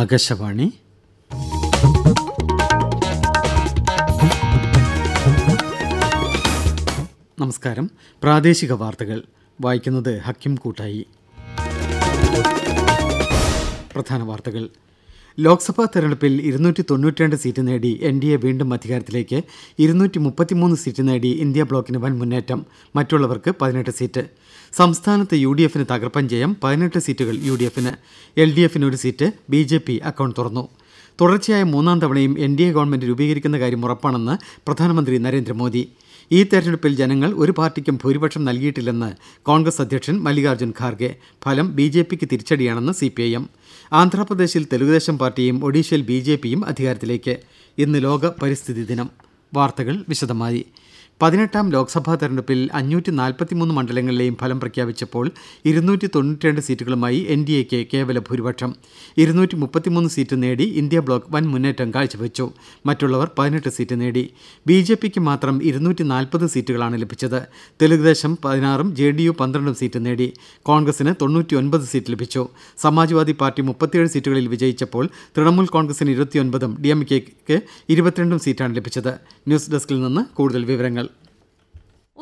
ആകാശവാണി നമസ്കാരം പ്രാദേശിക വാർത്തകൾ വായിക്കുന്നത് ഹക്കിം കൂട്ടായി പ്രധാന വാർത്തകൾ ലോക്സഭാ തെരഞ്ഞെടുപ്പിൽ ഇരുന്നൂറ്റി തൊണ്ണൂറ്റിരണ്ട് സീറ്റ് നേടി എൻ ഡി എ വീണ്ടും അധികാരത്തിലേക്ക് ഇരുന്നൂറ്റി മുപ്പത്തിമൂന്ന് സീറ്റ് നേടി ഇന്ത്യ ബ്ലോക്കിന് വൻ മുന്നേറ്റം മറ്റുള്ളവർക്ക് പതിനെട്ട് സീറ്റ് സംസ്ഥാനത്ത് യു ഡി എഫിന് തകർപ്പൻ ജയം പതിനെട്ട് സീറ്റുകൾ യു ഡി എഫിന് എൽ ഡി എഫിന് ഒരു seat B J P account തുറന്നു തുടർച്ചയായ മൂന്നാം തവണയും എൻ ഡി എ ഗവൺമെന്റ് രൂപീകരിക്കുന്ന കാര്യം ഉറപ്പാണെന്ന് പ്രധാനമന്ത്രി നരേന്ദ്രമോദി ഈ തെരഞ്ഞെടുപ്പിൽ ജനങ്ങൾ ഒരു പാർട്ടിക്കും ഭൂരിപക്ഷം നൽകിയിട്ടില്ലെന്ന് കോൺഗ്രസ് അധ്യക്ഷൻ മല്ലികാർജ്ജുൻ ഖാർഗെ ഫലം ബി ജെ പിക്ക് തിരിച്ചടിയാണെന്ന് സി പി ഐ എം ആന്ധ്രാപ്രദേശിൽ തെലുഗുദേശം പാർട്ടിയും ഒഡീഷയിൽ ബി ജെ പിയും അധികാരത്തിലേക്ക് ഇന്ന് ലോക പരിസ്ഥിതി ദിനം വാർത്തകൾ വിശദമായി പതിനെട്ടാം ലോക്സഭാ തെരഞ്ഞെടുപ്പിൽ അഞ്ഞൂറ്റി നാൽപ്പത്തിമൂന്ന് മണ്ഡലങ്ങളിലെയും ഫലം പ്രഖ്യാപിച്ചപ്പോൾ ഇരുന്നൂറ്റി തൊണ്ണൂറ്റിരണ്ട് സീറ്റുകളുമായി എൻ ഡി എക്ക് കേവല ഭൂരിപക്ഷം ഇരുന്നൂറ്റി മുപ്പത്തിമൂന്ന് സീറ്റ് നേടി ഇന്ത്യ ബ്ലോക്ക് വൻ മുന്നേറ്റം കാഴ്ചവെച്ചു മറ്റുള്ളവർ പതിനെട്ട് സീറ്റ് നേടി ബി ജെ പിക്ക് മാത്രം ഇരുന്നൂറ്റി നാൽപ്പത് സീറ്റുകളാണ് ലഭിച്ചത് തെലുഗുദേശം പതിനാറും ജെ ഡി യു പന്ത്രണ്ടും സീറ്റ് നേടി കോൺഗ്രസിന് തൊണ്ണൂറ്റി ഒൻപത് സീറ്റ് ലഭിച്ചു സമാജ്വാദി പാർട്ടി മുപ്പത്തിയേഴ് സീറ്റുകളിൽ വിജയിച്ചപ്പോൾ തൃണമൂൽ കോൺഗ്രസിന് ഇരുപത്തിയൊൻപതും ഡി എം കെക്ക് ഇരുപത്തിരണ്ടും സീറ്റാണ് ലഭിച്ചത് ന്യൂസ് ഡെസ്കിൽ നിന്ന് കൂടുതൽ വിവരങ്ങൾ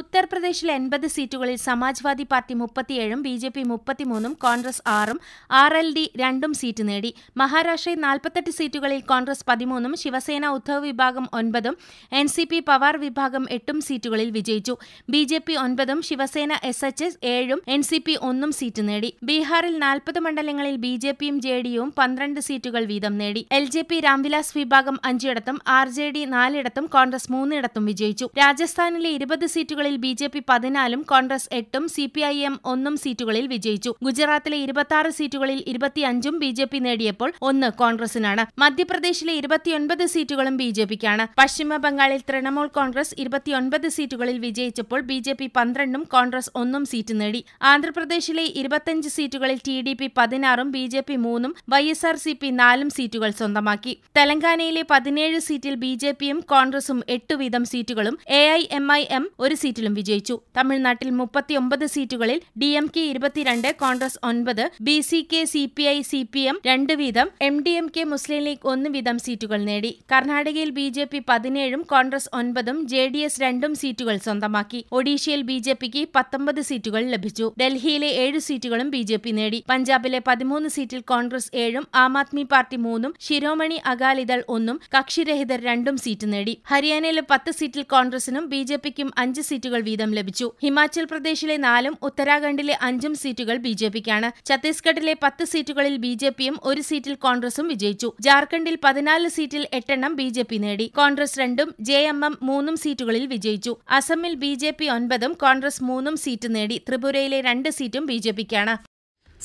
ഉത്തർപ്രദേശിൽ എൺപത് സീറ്റുകളിൽ സമാജ്വാദി പാർട്ടി മുപ്പത്തിയേഴും ബി ജെ പി മുപ്പത്തിമൂന്നും കോൺഗ്രസ് ആറും ആർ എൽ ഡി രണ്ടും സീറ്റ് നേടി മഹാരാഷ്ട്രയിൽ നാൽപ്പത്തെട്ട് സീറ്റുകളിൽ കോൺഗ്രസ് പതിമൂന്നും ശിവസേന ഉദ്ധവ് വിഭാഗം ഒൻപതും എൻ സി പി പവാർ വിഭാഗം എട്ടും സീറ്റുകളിൽ വിജയിച്ചു ബി ജെ പി ഒൻപതും ശിവസേന എസ് എച്ച് എസ് ഏഴും എൻ സി പി ഒന്നും സീറ്റ് നേടി ബീഹാറിൽ നാൽപ്പത് മണ്ഡലങ്ങളിൽ ബി ജെ പിയും ജെ ഡിയും പന്ത്രണ്ട് സീറ്റുകൾ വീതം നേടി എൽ ജെ പി രാംവിലാസ് വിഭാഗം അഞ്ചിടത്തും ആർ ജെ ഡി നാലിടത്തും കോൺഗ്രസ് മൂന്നിടത്തും വിജയിച്ചു രാജസ്ഥാനിലെ ഇരുപത് സീറ്റുകളിൽ സീറ്റുകളിൽ ബി ജെ പി പതിനാലും കോൺഗ്രസ് എട്ടും സി പി ഐ എം ഒന്നും സീറ്റുകളിൽ വിജയിച്ചു ഗുജറാത്തിലെ ഇരുപത്തിയാറ് സീറ്റുകളിൽ ഇരുപത്തിയഞ്ചും ബി ജെ പി നേടിയപ്പോൾ ഒന്ന് കോൺഗ്രസിനാണ് മധ്യപ്രദേശിലെ ഇരുപത്തിയൊൻപത് സീറ്റുകളും ബി ജെ പിക്കാണ് പശ്ചിമ ബംഗാളിൽ തൃണമൂൽ കോൺഗ്രസ് ഇരുപത്തിയൊൻപത് സീറ്റുകളിൽ വിജയിച്ചപ്പോൾ ബി ജെ പി പന്ത്രണ്ടും കോൺഗ്രസ് ഒന്നും സീറ്റ് നേടി ആന്ധ്രാപ്രദേശിലെ ഇരുപത്തിയഞ്ച് സീറ്റുകളിൽ ടി ഡി പി പതിനാറും ബി ജെ പി മൂന്നും Y S R C P നാലും സീറ്റുകൾ സ്വന്തമാക്കി തെലങ്കാനയിലെ പതിനേഴ് സീറ്റിൽ ബി ജെ പിയും കോൺഗ്രസും എട്ട് വീതം സീറ്റുകളും A I M I M ഒരു സീറ്റ് സീറ്റിലും വിജയിച്ചു തമിഴ്നാട്ടിൽ മുപ്പത്തിയൊമ്പത് സീറ്റുകളിൽ ഡി എം കെ ഇരുപത്തിരണ്ട് കോൺഗ്രസ് ഒൻപത് B C K C P I C P M രണ്ട് വീതം M D M K Muslim League ഒന്ന് വീതം സീറ്റുകൾ നേടി കർണാടകയിൽ ബി ജെ പി പതിനേഴും കോൺഗ്രസ് ഒൻപതും ജെ ഡി എസ് രണ്ടും സീറ്റുകൾ സ്വന്തമാക്കി ഒഡീഷയിൽ ബി ജെ പിക്ക് പത്തൊമ്പത് സീറ്റുകൾ ലഭിച്ചു ഡൽഹിയിലെ ഏഴ് സീറ്റുകളും ബി ജെ പി നേടി പഞ്ചാബിലെ പതിമൂന്ന് സീറ്റിൽ കോൺഗ്രസ് ഏഴും ആം ആദ്മി പാർട്ടി മൂന്നും ശിരോമണി അകാലിദൾ ഒന്നും കക്ഷിരഹിതർ രണ്ടും സീറ്റ് നേടി ഹരിയാനയിലെ പത്ത് സീറ്റിൽ കോൺഗ്രസിനും ബി ജെ പിക്കും അഞ്ച് സീറ്റ് സീറ്റുകൾ വീതം ലഭിച്ചു ഹിമാചൽ പ്രദേശിലെ നാലും ഉത്തരാഖണ്ഡിലെ അഞ്ചും സീറ്റുകൾ ബി ജെ പിക്കാണ് ഛത്തീസ്ഗഡിലെ പത്ത് സീറ്റുകളിൽ ബി ജെ പിയും ഒരു സീറ്റിൽ കോൺഗ്രസും വിജയിച്ചു ജാർഖണ്ഡിൽ പതിനാല് സീറ്റിൽ എട്ടെണ്ണം ബി ജെ പി നേടി കോൺഗ്രസ് രണ്ടും ജെ എം എം മൂന്നും സീറ്റുകളിൽ വിജയിച്ചു അസമിൽ ബി ജെ പി ഒൻപതും കോൺഗ്രസ് മൂന്നും സീറ്റ് നേടി ത്രിപുരയിലെ രണ്ട് സീറ്റും ബി ജെ പിക്കാണ്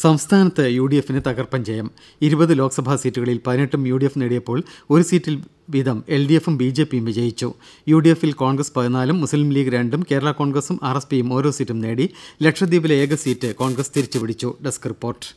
സംസ്ഥാനത്ത് യു ഡി എഫിന് തകർപ്പൻ ജയം ഇരുപത് ലോക്സഭാ സീറ്റുകളിൽ പതിനെട്ടും യു ഡി എഫ് നേടിയപ്പോൾ ഒരു സീറ്റിൽ വീതം എൽ ഡി എഫും ബി ജെ പിയും വിജയിച്ചു യു ഡി എഫിൽ കോൺഗ്രസ് പതിനാലും മുസ്ലിം ലീഗ് രണ്ടും കേരള കോൺഗ്രസും ആർ എസ് പിയും ഓരോ സീറ്റും നേടി ലക്ഷദ്വീപിലെ ഏക സീറ്റ് കോൺഗ്രസ് തിരിച്ചുപിടിച്ചു ഡെസ്ക് റിപ്പോർട്ട്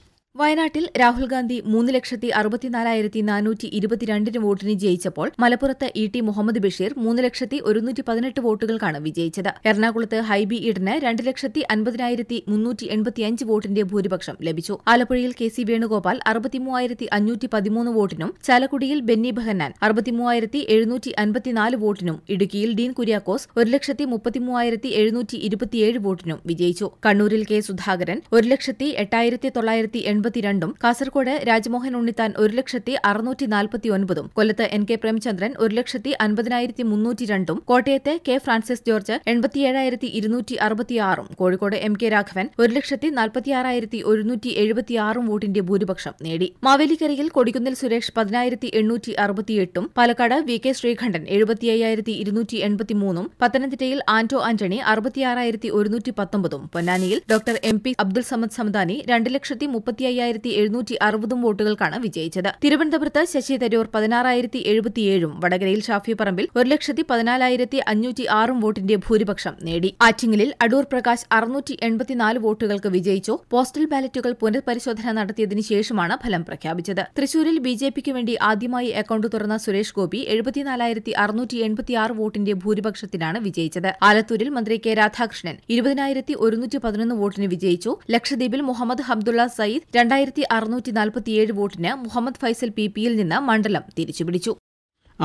വയനാട്ടിൽ രാഹുൽഗാന്ധി മൂന്ന് ലക്ഷത്തി അറുപത്തിനാലായിരത്തി നാനൂറ്റി ഇരുപത്തിരണ്ടിന് വോട്ടിന് ജയിച്ചപ്പോൾ മലപ്പുറത്ത് ഇ ടി മുഹമ്മദ് ബഷീർ മൂന്ന് ലക്ഷത്തി ഒരുന്നൂറ്റി പതിനെട്ട് വോട്ടുകൾക്കാണ് വിജയിച്ചത് എറണാകുളത്ത് ഹൈബി ഈഡന് രണ്ട് ലക്ഷത്തി അൻപതിനായിരത്തി മുന്നൂറ്റി എൺപത്തിയഞ്ച് വോട്ടിന്റെ ഭൂരിപക്ഷം ലഭിച്ചു ആലപ്പുഴയിൽ കെ സി വേണുഗോപാൽ അറുപത്തിമൂവായിരത്തി അഞ്ഞൂറ്റി പതിമൂന്ന് വോട്ടിനും ചാലക്കുടിയിൽ ബെന്നി ബഹന്നാൻ അറുപത്തിമൂവായിരത്തി എഴുന്നൂറ്റി അൻപത്തിനാല് വോട്ടിനും ഇടുക്കിയിൽ ഡീൻ കുര്യാക്കോസ് ഒരു ലക്ഷത്തി മുപ്പത്തിമൂവായിരത്തി എഴുന്നൂറ്റി ഇരുപത്തിയേഴ് വോട്ടിനും വിജയിച്ചു കണ്ണൂരിൽ കെ സുധാകരൻ ഒരു ലക്ഷത്തി എട്ടായിരത്തി തൊള്ളായിരത്തി എൺപത്തി അൻപത്തിരണ്ടും കാസർകോട് രാജ്മോഹൻ ഉണ്ണിത്താൻ ഒരു ലക്ഷത്തി അറുന്നൂറ്റി നാൽപ്പത്തി ഒൻപതും കൊല്ലത്ത് എൻ കെ പ്രേമചന്ദ്രൻ ഒരു ലക്ഷത്തി അൻപതിനായിരത്തി മുന്നൂറ്റി രണ്ടും കോട്ടയത്തെ കെ ഫ്രാൻസിസ് ജോർജ് എൺപത്തിയേഴായിരത്തി ഇരുന്നൂറ്റി അറുപത്തിയാറും കോഴിക്കോട് എം കെ രാഘവൻ ഒരു ലക്ഷത്തി നാൽപ്പത്തിയാറായിരത്തി ഒരുന്നൂറ്റി എഴുപത്തിയാറും വോട്ടിന്റെ ഭൂരിപക്ഷം നേടി മാവേലിക്കരയിൽ കൊടിക്കുന്നിൽ സുരേഷ് പതിനായിരത്തി എണ്ണൂറ്റി അറുപത്തിയെട്ടും പാലക്കാട് വി കെ ശ്രീകണ്ഠൻ എഴുപത്തിയ്യായിരത്തി അയ്യായിരത്തി ഇരുന്നൂറ്റി എൺപത്തിമൂന്നും പത്തനംതിട്ടയിൽ ആന്റോ ആന്റണി അറുപത്തിയാറായിരത്തി ഒരുന്നൂറ്റി പത്തൊമ്പതും പൊന്നാനിയിൽ doctor M P Abdul Samad Samadani രണ്ട് ലക്ഷത്തി മുപ്പത്തി അയ്യായിരത്തി എഴുന്നൂറ്റി അറുപതും വോട്ടുകൾക്കാണ് വിജയിച്ചത് തിരുവനന്തപുരത്ത് ശശി തരൂർ പതിനാറായിരത്തി എഴുപത്തിയേഴും വടകരയിൽ ഷാഫി പറമ്പിൽ ഒരു ലക്ഷത്തി പതിനാലായിരത്തി അഞ്ഞൂറ്റി ആറും വോട്ടിന്റെ ഭൂരിപക്ഷം നേടി ആറ്റിങ്ങലിൽ അടൂർ പ്രകാശ് അറുന്നൂറ്റി എൺപത്തിനാല് വോട്ടുകൾക്ക് വിജയിച്ചു പോസ്റ്റൽ ബാലറ്റുകൾ പുനഃപരിശോധന നടത്തിയതിനു ശേഷമാണ് ഫലം പ്രഖ്യാപിച്ചത് തൃശൂരിൽ ബിജെപിക്ക് വേണ്ടി ആദ്യമായി അക്കൌണ്ട് തുറന്ന സുരേഷ് ഗോപി എഴുപത്തിനാലായിരത്തി അറുന്നൂറ്റി എൺപത്തിയാറ് വോട്ടിന്റെ ഭൂരിപക്ഷത്തിനാണ് വിജയിച്ചത് ആലത്തൂരിൽ മന്ത്രി കെ രാധാകൃഷ്ണൻ ഇരുപതിനായിരത്തി ഒരുന്നൂറ്റി പതിനൊന്ന് വോട്ടിന് വിജയിച്ചു ലക്ഷദ്വീപിൽ മുഹമ്മദ് ഹബ്ദുള്ള സയ്യിദ് രണ്ടായിരത്തി അറുന്നൂറ്റി നാൽപ്പത്തിയേഴ് വോട്ടിന് മുഹമ്മദ് ഫൈസൽ പി പിയിൽ നിന്ന് മണ്ഡലം തിരിച്ചുപിടിച്ചു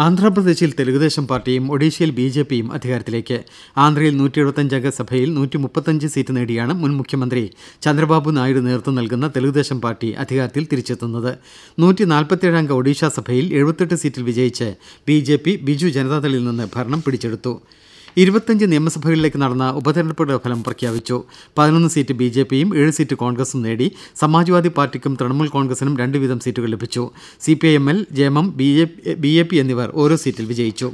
ആന്ധ്രാപ്രദേശിൽ തെലുഗുദേശം പാർട്ടിയും ഒഡീഷയിൽ ബി ജെ പിയും അധികാരത്തിലേക്ക് ആന്ധ്രയിൽ നൂറ്റി എഴുപത്തഞ്ച് സഭയിൽ നൂറ്റി മുപ്പത്തഞ്ച് സീറ്റ് നേടിയാണ് മുൻ മുഖ്യമന്ത്രി ചന്ദ്രബാബു നായിഡു നേതൃത്വം നൽകുന്ന തെലുഗുദേശം പാർട്ടി അധികാരത്തിൽ തിരിച്ചെത്തുന്നത് നൂറ്റി നാൽപ്പത്തിയേഴ് അംഗ ഒഡീഷ സഭയിൽ എഴുപത്തെട്ട് സീറ്റിൽ വിജയിച്ച് ബി ജെ പി ബിജു ജനതാദളിൽ നിന്ന് ഭരണം പിടിച്ചെടുത്തു ഇരുപത്തഞ്ച് നിയമസഭകളിലേക്ക് നടന്ന ഉപതെരഞ്ഞെടുപ്പുകളുടെ ഫലം പ്രഖ്യാപിച്ചു പതിനൊന്ന് സീറ്റ് ബി ജെ പിയും ഏഴ് സീറ്റ് കോൺഗ്രസും നേടി സമാജ്വാദി പാർട്ടിക്കും തൃണമൂൽ കോൺഗ്രസിനും രണ്ട് വീതം സീറ്റുകൾ ലഭിച്ചു C P I M L M B J P എന്നിവർ ഓരോ സീറ്റിൽ വിജയിച്ചു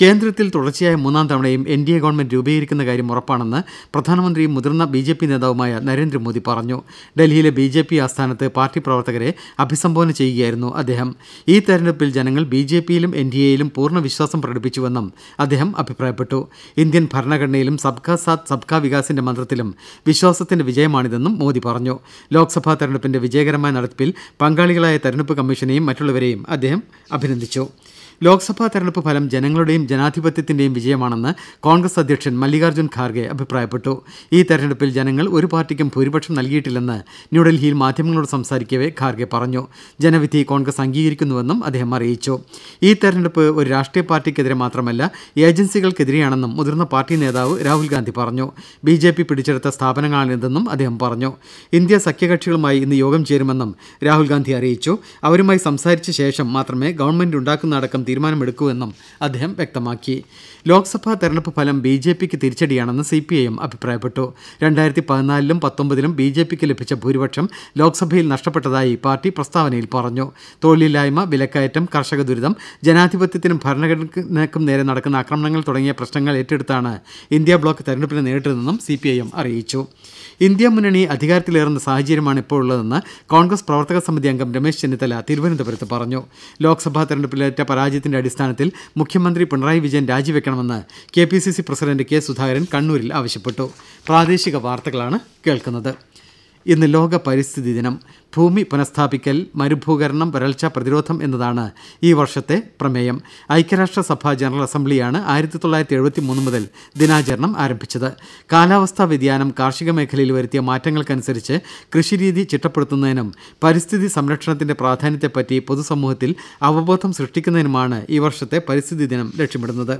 കേന്ദ്രത്തിൽ തുടർച്ചയായ മൂന്നാം തവണയും എൻ ഡി എ ഗവൺമെന്റ് രൂപീകരിക്കുന്ന കാര്യം ഉറപ്പാണെന്ന് പ്രധാനമന്ത്രിയും മുതിർന്ന ബി ജെ പി നേതാവുമായ നരേന്ദ്രമോദി പറഞ്ഞു ഡൽഹിയിലെ ബി ജെ പി ആസ്ഥാനത്ത് പാർട്ടി പ്രവർത്തകരെ അഭിസംബോധന ചെയ്യുകയായിരുന്നു അദ്ദേഹം ഈ തെരഞ്ഞെടുപ്പിൽ ജനങ്ങൾ ബി ജെ പിയിലും എൻ ഡി എയിലും പൂർണ്ണ വിശ്വാസം പ്രകടിപ്പിച്ചുവെന്നും അദ്ദേഹം അഭിപ്രായപ്പെട്ടു ഇന്ത്യൻ ഭരണഘടനയിലും സബ്കാ സാത്ത് സബ്കാ വികാസിന്റെ മന്ത്രത്തിലും വിശ്വാസത്തിന്റെ വിജയമാണിതെന്നും മോദി പറഞ്ഞു ലോക്സഭാ തെരഞ്ഞെടുപ്പിന്റെ വിജയകരമായ നടത്തിപ്പിൽ പങ്കാളികളായ തെരഞ്ഞെടുപ്പ് കമ്മീഷനെയും മറ്റുള്ളവരെയും അദ്ദേഹം അഭിനന്ദിച്ചു ലോക്സഭാ തെരഞ്ഞെടുപ്പ് ഫലം ജനങ്ങളുടെയും ജനാധിപത്യത്തിന്റെയും വിജയമാണെന്ന് കോൺഗ്രസ് അധ്യക്ഷൻ മല്ലികാർജ്ജുൻ ഖാർഗെ അഭിപ്രായപ്പെട്ടു ഈ തെരഞ്ഞെടുപ്പിൽ ജനങ്ങൾ ഒരു പാർട്ടിക്കും ഭൂരിപക്ഷം നൽകിയിട്ടില്ലെന്ന് ന്യൂഡൽഹിയിൽ മാധ്യമങ്ങളോട് സംസാരിക്കവേ ഖാർഗെ പറഞ്ഞു ജനവിധി കോൺഗ്രസ് അംഗീകരിക്കുന്നുവെന്നും അദ്ദേഹം അറിയിച്ചു ഈ തെരഞ്ഞെടുപ്പ് ഒരു രാഷ്ട്രീയ പാർട്ടിക്കെതിരെ മാത്രമല്ല ഏജൻസികൾക്കെതിരെയാണെന്നും മുതിർന്ന പാർട്ടി നേതാവ് രാഹുൽ ഗാന്ധി പറഞ്ഞു ബി ജെ പി പിടിച്ചെടുത്ത സ്ഥാപനങ്ങളാണിതെന്നും അദ്ദേഹം പറഞ്ഞു ഇന്ത്യ സഖ്യകക്ഷികളുമായി ഇന്ന് യോഗം ചേരുമെന്നും രാഹുൽ ഗാന്ധി അറിയിച്ചു അവരുമായി സംസാരിച്ച ശേഷം മാത്രമേ ഗവൺമെന്റ് ഉണ്ടാക്കുന്ന തീരുമാനമെടുക്കൂ എന്നും അദ്ദേഹം വ്യക്തമാക്കി ലോക്സഭാ തെരഞ്ഞെടുപ്പ് ഫലം ബി ജെ പിക്ക് തിരിച്ചടിയാണെന്ന് സി പി ഐ എം അഭിപ്രായപ്പെട്ടു രണ്ടായിരത്തി പതിനാലിലും പത്തൊമ്പതിലും ബി ജെ പിക്ക് ലഭിച്ച ഭൂരിപക്ഷം ലോക്സഭയിൽ നഷ്ടപ്പെട്ടതായി പാർട്ടി പ്രസ്താവനയിൽ പറഞ്ഞു തൊഴിലില്ലായ്മ വിലക്കയറ്റം കർഷക ദുരിതം ജനാധിപത്യത്തിനും ഭരണഘടനക്കും നേരെ നടക്കുന്ന ആക്രമണങ്ങൾ തുടങ്ങിയ പ്രശ്നങ്ങൾ ഏറ്റെടുത്താണ് ഇന്ത്യ ബ്ലോക്ക് തെരഞ്ഞെടുപ്പിനെ നേരിട്ടതെന്നും സി പി ഐ എം അറിയിച്ചു ഇന്ത്യ മുന്നണി അധികാരത്തിലേറുന്ന സാഹചര്യമാണ് ഉള്ളതെന്ന് കോൺഗ്രസ് പ്രവർത്തക സമിതി അംഗം രമേശ് ചെന്നിത്തല തിരുവനന്തപുരത്ത് പറഞ്ഞു ലോക്സഭാ തെരഞ്ഞെടുപ്പിലേറ്റ പരാജയത്തിന്റെ അടിസ്ഥാനത്തിൽ മുഖ്യമന്ത്രി പിണറായി വിജയൻ രാജിവെക്കണം സ്വീകരിക്കണമെന്ന് K P C C president K Sudhakaran കണ്ണൂരിൽ ആവശ്യപ്പെട്ടു പ്രാദേശിക വാർത്തകളാണ് കേൾക്കുന്നത് ഇന്ന് ലോക പരിസ്ഥിതി ദിനം ഭൂമി പുനഃസ്ഥാപിക്കൽ മരുഭൂകരണം വരൾച്ച പ്രതിരോധം എന്നതാണ് ഈ വർഷത്തെ പ്രമേയം ഐക്യരാഷ്ട്രസഭ ജനറൽ അസംബ്ലിയാണ് ആയിരത്തി തൊള്ളായിരത്തി എഴുപത്തി മൂന്ന് മുതൽ ദിനാചരണം ആരംഭിച്ചത് കാലാവസ്ഥാ വ്യതിയാനം കാർഷിക മേഖലയിൽ വരുത്തിയ മാറ്റങ്ങൾക്കനുസരിച്ച് കൃഷിരീതി ചിട്ടപ്പെടുത്തുന്നതിനും പരിസ്ഥിതി സംരക്ഷണത്തിന്റെ പ്രാധാന്യത്തെപ്പറ്റി പൊതുസമൂഹത്തിൽ അവബോധം സൃഷ്ടിക്കുന്നതിനുമാണ് ഈ വർഷത്തെ പരിസ്ഥിതി ദിനം ലക്ഷ്യമിടുന്നത്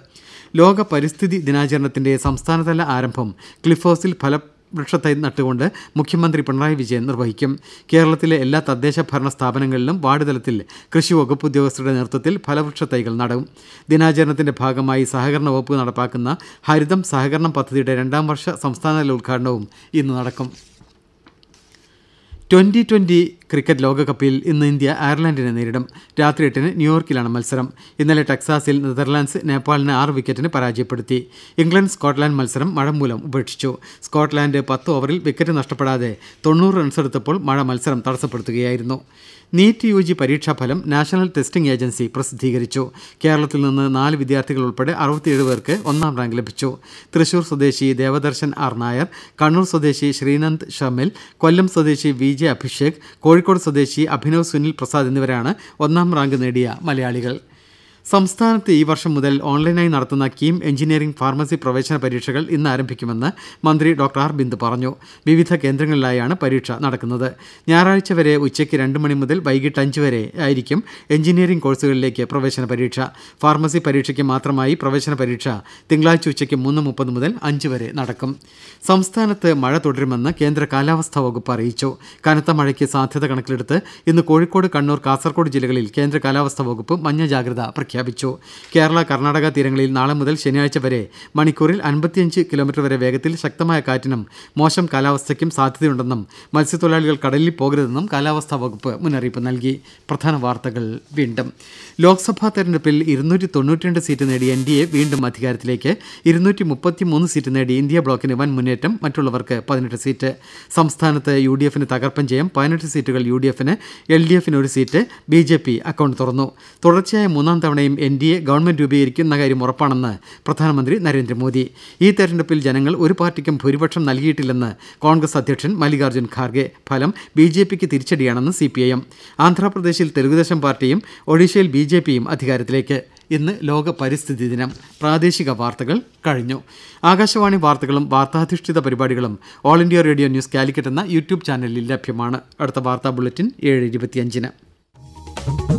ലോക പരിസ്ഥിതി ദിനാചരണത്തിന്റെ സംസ്ഥാനതല ആരംഭം ക്ലിഫോസിൽ ഫല വൃക്ഷത്തൈ നട്ടുകൊണ്ട് മുഖ്യമന്ത്രി പിണറായി വിജയൻ നിർവഹിക്കും കേരളത്തിലെ എല്ലാ തദ്ദേശ ഭരണ സ്ഥാപനങ്ങളിലും വാർഡ് തലത്തിൽ കൃഷി വകുപ്പ് ഉദ്യോഗസ്ഥരുടെ നേതൃത്വത്തിൽ തൈകൾ നടും ദിനാചരണത്തിന്റെ ഭാഗമായി സഹകരണ വകുപ്പ് നടപ്പാക്കുന്ന ഹരിതം സഹകരണം പദ്ധതിയുടെ രണ്ടാം വർഷ സംസ്ഥാനതല ഉദ്ഘാടനവും ഇന്ന് നടക്കും ട്വന്റി ട്വന്റി ക്രിക്കറ്റ് ലോകകപ്പിൽ ഇന്ന് ഇന്ത്യ അയർലൻഡിനെ നേരിടും രാത്രി എട്ടിന് ന്യൂയോർക്കിലാണ് മത്സരം ഇന്നലെ ടെക്സാസിൽ നെതർലാൻഡ്സ് നേപ്പാളിനെ ആറ് വിക്കറ്റിന് പരാജയപ്പെടുത്തി ഇംഗ്ലണ്ട് സ്കോട്ട്ലാൻഡ് മത്സരം മഴ മൂലം ഉപേക്ഷിച്ചു സ്കോട്ട്ലാൻഡ് പത്ത് ഓവറിൽ വിക്കറ്റ് നഷ്ടപ്പെടാതെ തൊണ്ണൂറ് റൺസെടുത്തപ്പോൾ മഴ മത്സരം തടസ്സപ്പെടുത്തുകയായിരുന്നു നീറ്റ് യു ജി പരീക്ഷാഫലം നാഷണൽ ടെസ്റ്റിംഗ് ഏജൻസി പ്രസിദ്ധീകരിച്ചു കേരളത്തിൽ നിന്ന് നാല് വിദ്യാർത്ഥികൾ ഉൾപ്പെടെ അറുപത്തിയേഴ് പേർക്ക് ഒന്നാം റാങ്ക് ലഭിച്ചു തൃശൂർ സ്വദേശി ദേവദർശൻ ആർ നായർ കണ്ണൂർ സ്വദേശി ശ്രീനന്ദ് ഷമിൽ കൊല്ലം സ്വദേശി വി ജെ അഭിഷേക് കോഴിക്കോട് കോഴിക്കോട് സ്വദേശി അഭിനവ് സുനിൽ പ്രസാദ് എന്നിവരാണ് ഒന്നാം റാങ്ക് നേടിയ മലയാളികൾ സംസ്ഥാനത്ത് ഈ വർഷം മുതൽ ഓൺലൈനായി നടത്തുന്ന കീം എഞ്ചിനീയറിംഗ് ഫാർമസി പ്രവേശന പരീക്ഷകൾ ഇന്ന് ആരംഭിക്കുമെന്ന് മന്ത്രി ഡോക്ടർ ആർ ബിന്ദു പറഞ്ഞു വിവിധ കേന്ദ്രങ്ങളിലായാണ് പരീക്ഷ നടക്കുന്നത് ഞായറാഴ്ച വരെ ഉച്ചയ്ക്ക് രണ്ട് മണി മുതൽ വൈകിട്ട് അഞ്ച് വരെ ആയിരിക്കും എഞ്ചിനീയറിംഗ് കോഴ്സുകളിലേക്ക് പ്രവേശന പരീക്ഷ ഫാർമസി പരീക്ഷയ്ക്ക് മാത്രമായി പ്രവേശന പരീക്ഷ തിങ്കളാഴ്ച ഉച്ചയ്ക്ക് മൂന്ന് മുപ്പത് മുതൽ അഞ്ച് വരെ നടക്കും സംസ്ഥാനത്ത് മഴ തുടരുമെന്ന് കേന്ദ്ര കാലാവസ്ഥാ വകുപ്പ് അറിയിച്ചു കനത്ത മഴയ്ക്ക് സാധ്യത കണക്കിലെടുത്ത് ഇന്ന് കോഴിക്കോട് കണ്ണൂർ കാസർഗോഡ് ജില്ലകളിൽ കേന്ദ്ര കാലാവസ്ഥാ വകുപ്പ് മഞ്ഞ ജാഗ്രത പ്രഖ്യാപിച്ചു പ്രഖ്യാപിച്ചു കേരള കർണാടക തീരങ്ങളിൽ നാളെ മുതൽ ശനിയാഴ്ച വരെ മണിക്കൂറിൽ അൻപത്തിയഞ്ച് കിലോമീറ്റർ വരെ വേഗത്തിൽ ശക്തമായ കാറ്റിനും മോശം കാലാവസ്ഥയ്ക്കും സാധ്യതയുണ്ടെന്നും മത്സ്യത്തൊഴിലാളികൾ കടലിൽ പോകരുതെന്നും കാലാവസ്ഥാ വകുപ്പ് മുന്നറിയിപ്പ് നൽകി പ്രധാന വാർത്തകൾ വീണ്ടും ലോക്സഭാ തെരഞ്ഞെടുപ്പിൽ ഇരുന്നൂറ്റി തൊണ്ണൂറ്റിരണ്ട് സീറ്റ് നേടി എൻ ഡി എ വീണ്ടും അധികാരത്തിലേക്ക് ഇരുന്നൂറ്റി മുപ്പത്തിമൂന്ന് സീറ്റ് നേടി ഇന്ത്യ ബ്ലോക്കിന് വൻ മുന്നേറ്റം മറ്റുള്ളവർക്ക് പതിനെട്ട് സീറ്റ് സംസ്ഥാനത്ത് യു ഡി എഫിന് തകർപ്പൻ ജയം പതിനെട്ട് സീറ്റുകൾ യു ഡി എഫിന് എൽ ഡി എഫിന് ഒരു seat B J P account തുറന്നു തുടർച്ചയായ മൂന്നാം തവണ ഭരണഘടനയും എൻ ഡി എ ഗവൺമെന്റ് രൂപീകരിക്കുന്ന കാര്യം ഉറപ്പാണെന്ന് പ്രധാനമന്ത്രി നരേന്ദ്രമോദി ഈ തെരഞ്ഞെടുപ്പിൽ ജനങ്ങൾ ഒരു പാർട്ടിക്കും ഭൂരിപക്ഷം നൽകിയിട്ടില്ലെന്ന് കോൺഗ്രസ് അധ്യക്ഷൻ മല്ലികാർജ്ജുൻ ഖാർഗെ ഫലം ബി ജെ പിക്ക് തിരിച്ചടിയാണെന്ന് സി പി ഐ എം ആന്ധ്രാപ്രദേശിൽ തെലുഗുദേശം പാർട്ടിയും ഒഡീഷയിൽ ബി ജെ പിയും അധികാരത്തിലേക്ക് ഇന്ന് ലോക പരിസ്ഥിതി ദിനം പ്രാദേശിക വാർത്തകൾ കഴിഞ്ഞു ആകാശവാണി വാർത്തകളും വാർത്താധിഷ്ഠിത പരിപാടികളും all India radio news Calicut എന്ന യൂട്യൂബ് ചാനലിൽ ലഭ്യമാണ് അടുത്ത വാർത്താ ബുള്ളറ്റിൻ ഏഴ് ഇരുപത്തിയഞ്ചിന്